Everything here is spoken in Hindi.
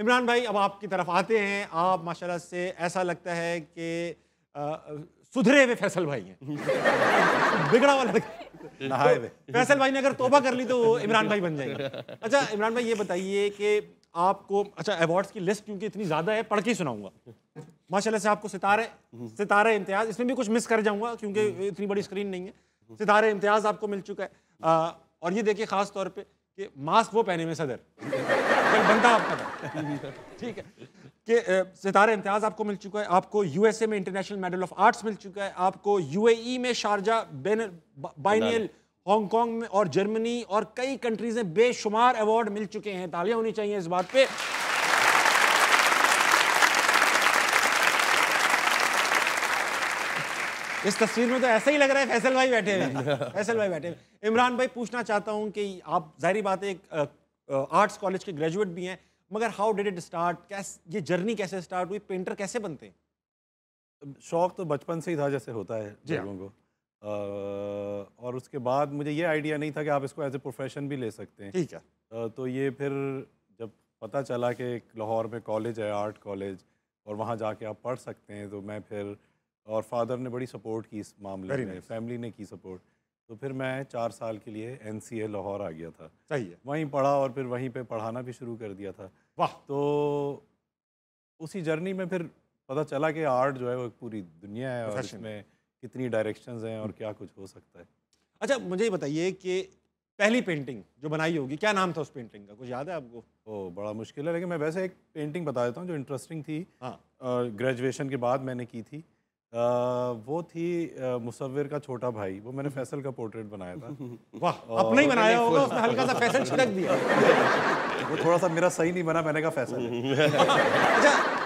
इमरान भाई अब आपकी तरफ आते हैं आप माशाल्लाह से ऐसा लगता है कि सुधरे हुए फैसल भाई हैं बिगड़ा वाला तो फैसल भाई ने अगर तोबा कर ली तो इमरान भाई बन जाएंगे अच्छा इमरान भाई ये बताइए कि आपको अच्छा अवार्ड्स की लिस्ट क्योंकि इतनी ज़्यादा है पढ़ के ही सुनाऊंगा माशाल्लाह से आपको सितारे सितारे इम्तियाज़ इसमें भी कुछ मिस कर जाऊंगा क्योंकि इतनी बड़ी स्क्रीन नहीं है सितारे इम्तियाज़ आपको मिल चुका है आ, और ये देखिए ख़ास तौर पर कि मास्क वो पहने में सदर बनता आपका ठीक है कि सितारे इम्तियाज़ आपको मिल चुका है आपको यूएसए में इंटरनेशनल मेडल ऑफ आर्ट्स मिल चुका है आपको यूएई e में शारजा बाइनियल हांगकॉन्ग में और जर्मनी और कई कंट्रीज में बेशुमार अवार्ड मिल चुके हैं तालियां होनी चाहिए इस बात पे इस तस्वीर में तो ऐसा ही लग रहा है फैसल भाई बैठे हुए फैसल भाई बैठे हुए इमरान भाई पूछना चाहता हूँ कि आप जाहिर बात है आर्ट्स कॉलेज के ग्रेजुएट भी हैं मगर हाउ डिड इट स्टार्ट कैस ये जर्नी कैसे स्टार्ट हुई पेंटर कैसे बनते हैं शौक तो बचपन से ही था जैसे होता है हाँ। लोगों को आ, और उसके बाद मुझे ये आइडिया नहीं था कि आप इसको एज ए प्रोफेशन भी ले सकते हैं ठीक है आ, तो ये फिर जब पता चला कि लाहौर में कॉलेज है आर्ट कॉलेज और वहाँ जाके आप पढ़ सकते हैं तो मैं फिर और फादर ने बड़ी सपोर्ट की इस मामले में फैमिली ने की सपोर्ट तो फिर मैं चार साल के लिए एन लाहौर आ गया था सही है वहीं पढ़ा और फिर वहीं पे पढ़ाना भी शुरू कर दिया था वाह तो उसी जर्नी में फिर पता चला कि आर्ट जो है वो पूरी दुनिया है और इसमें कितनी डायरेक्शंस हैं और क्या कुछ हो सकता है अच्छा मुझे ये बताइए कि पहली पेंटिंग जो बनाई होगी क्या नाम था उस पेंटिंग का कुछ याद है आपको ओ बड़ा मुश्किल है लेकिन मैं वैसे एक पेंटिंग बता देता हूँ जो इंटरेस्टिंग थी हाँ ग्रेजुएशन के बाद मैंने की थी वो थी मुसविर का छोटा भाई वो मैंने हम्म। फैसल का पोर्ट्रेट बनाया था वाह अपना ही बनाया होगा उसने हल्का सा फैसल छिड़क दिया वो थोड़ा सा मेरा सही नहीं बना मैंने कहा फैसल अच्छा